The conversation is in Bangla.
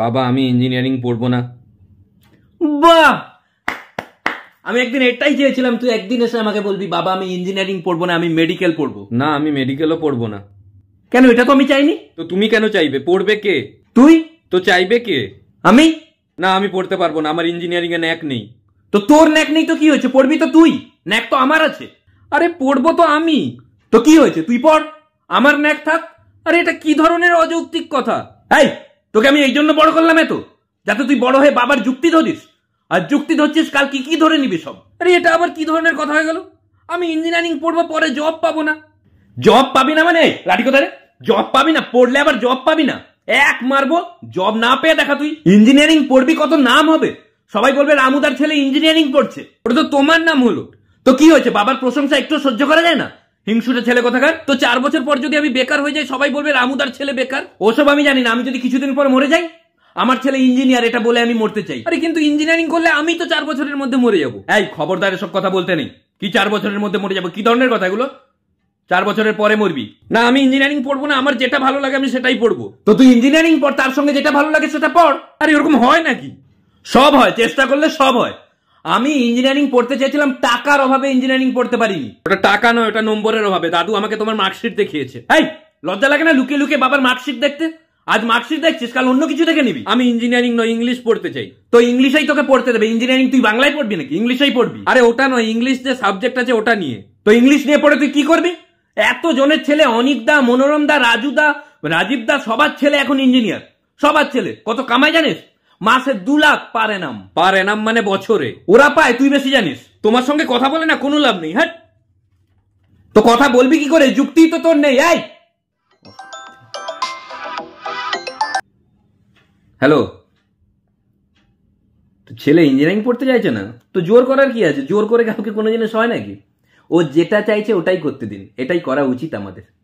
বাবা আমি ইঞ্জিনিয়ারিং পড়বো না বা আমি একদিন এটাই চেয়েছিলাম তুই একদিন এসে আমাকে বলবি বাবা আমি ইঞ্জিনিয়ারিং পড়বো না আমি মেডিকেল পড়বো না আমি মেডিকেলও পড়বো না কেন এটা তো আমি চাইনি তো তুমি কেন চাইবে পড়বে কে তুই তো চাইবে কে আমি না আমি পড়তে পারবো না আমার ইঞ্জিনিয়ারিং এ ন্যাক নেই তো তোর ন্যাক নেই তো কি হয়েছে পড়বি তো তুই ন্যাক তো আমার আছে আরে পড়বো তো আমি তো কি হয়েছে তুই পড় আমার ন্যাক থাক আরে এটা কি ধরনের অযৌক্তিক কথা এই তোকে আমি এই জন্য বড় করলাম এত যাতে তুই বড় হয়ে বাবার যুক্তি ধরিস আর যুক্তি ধরছিস কাল কি কি ধরে নিবি সব আরে এটা আবার কি ধরনের কথা হয়ে গেল আমি ইঞ্জিনিয়ারিং পড়বো পরে জব পাবো না জব পাবি না মানে লাঠি কোথায় জব পাবি না পড়লে আবার জব পাবি না এক মারবো জব না পেয়ে দেখা তুই ইঞ্জিনিয়ারিং পড়বি কত নাম হবে সবাই বলবে রামুদার ছেলে ইঞ্জিনিয়ারিং পড়ছে ওটা তো তোমার নাম হলো তো কি হয়েছে বাবার প্রশংসা একটু সহ্য করা যায় না হিংসুটে ছেলে কোথাকার তো চার বছর পর যদি আমি বেকার হয়ে যাই সবাই বলবে রামুদার ছেলে বেকার ওসব আমি জানি না আমি যদি কিছুদিন পর মরে যাই আমার ছেলে ইঞ্জিনিয়ার এটা বলে আমি মরতে চাই আরে কিন্তু ইঞ্জিনিয়ারিং করলে আমি তো চার বছরের মধ্যে মরে যাবো এই খবরদার এসব কথা বলতে নেই কি চার বছরের মধ্যে মরে যাবো কি ধরনের কথাগুলো চার বছরের পরে মরবি না আমি ইঞ্জিনিয়ারিং পড়বো না আমার যেটা ভালো লাগে আমি সেটাই পড়বো তো তুই ইঞ্জিনিয়ারিং পড় তার সঙ্গে যেটা ভালো লাগে সেটা পড় আরে এরকম হয় নাকি সব হয় চেষ্টা করলে সব হয় আমি ইঞ্জিনিয়ারিং পড়তে চেয়েছিলাম টাকার অভাবে ইঞ্জিনিয়ারিং পড়তে পারিনি ওটা টাকা নয় ওটা নম্বরের অভাবে দাদু আমাকে তোমার মার্কশিট দেখিয়েছে এই লজ্জা লাগে না লুকিয়ে লুকিয়ে বাবার মার্কশিট দেখতে আজ মার্কশিট দেখছিস কাল অন্য কিছু দেখে নিবি আমি ইঞ্জিনিয়ারিং নয় ইংলিশ পড়তে চাই তো ইংলিশেই তোকে পড়তে দেবে ইঞ্জিনিয়ারিং তুই বাংলায় পড়বি নাকি ইংলিশেই পড়বি আরে ওটা নয় ইংলিশ যে সাবজেক্ট আছে ওটা নিয়ে তো ইংলিশ নিয়ে পড়ে তুই কি করবি এত জনের ছেলে অনিক দা মনোরম দা রাজু দা রাজীব দা সবার ছেলে এখন ইঞ্জিনিয়ার সবার ছেলে কত কামাই জানিস মাসে দু লাখ পার এনাম পার এনাম মানে বছরে ওরা পায় তুই বেশি জানিস তোমার সঙ্গে কথা বলে না কোনো লাভ নেই হ্যাঁ তো কথা বলবি কি করে যুক্তি তো তোর নেই আই হ্যালো তো ছেলে ইঞ্জিনিয়ারিং পড়তে চাইছে না তো জোর করার কি আছে জোর করে কাউকে কোনো জিনিস হয় নাকি ও যেটা চাইছে ওটাই করতে দিন এটাই করা উচিত আমাদের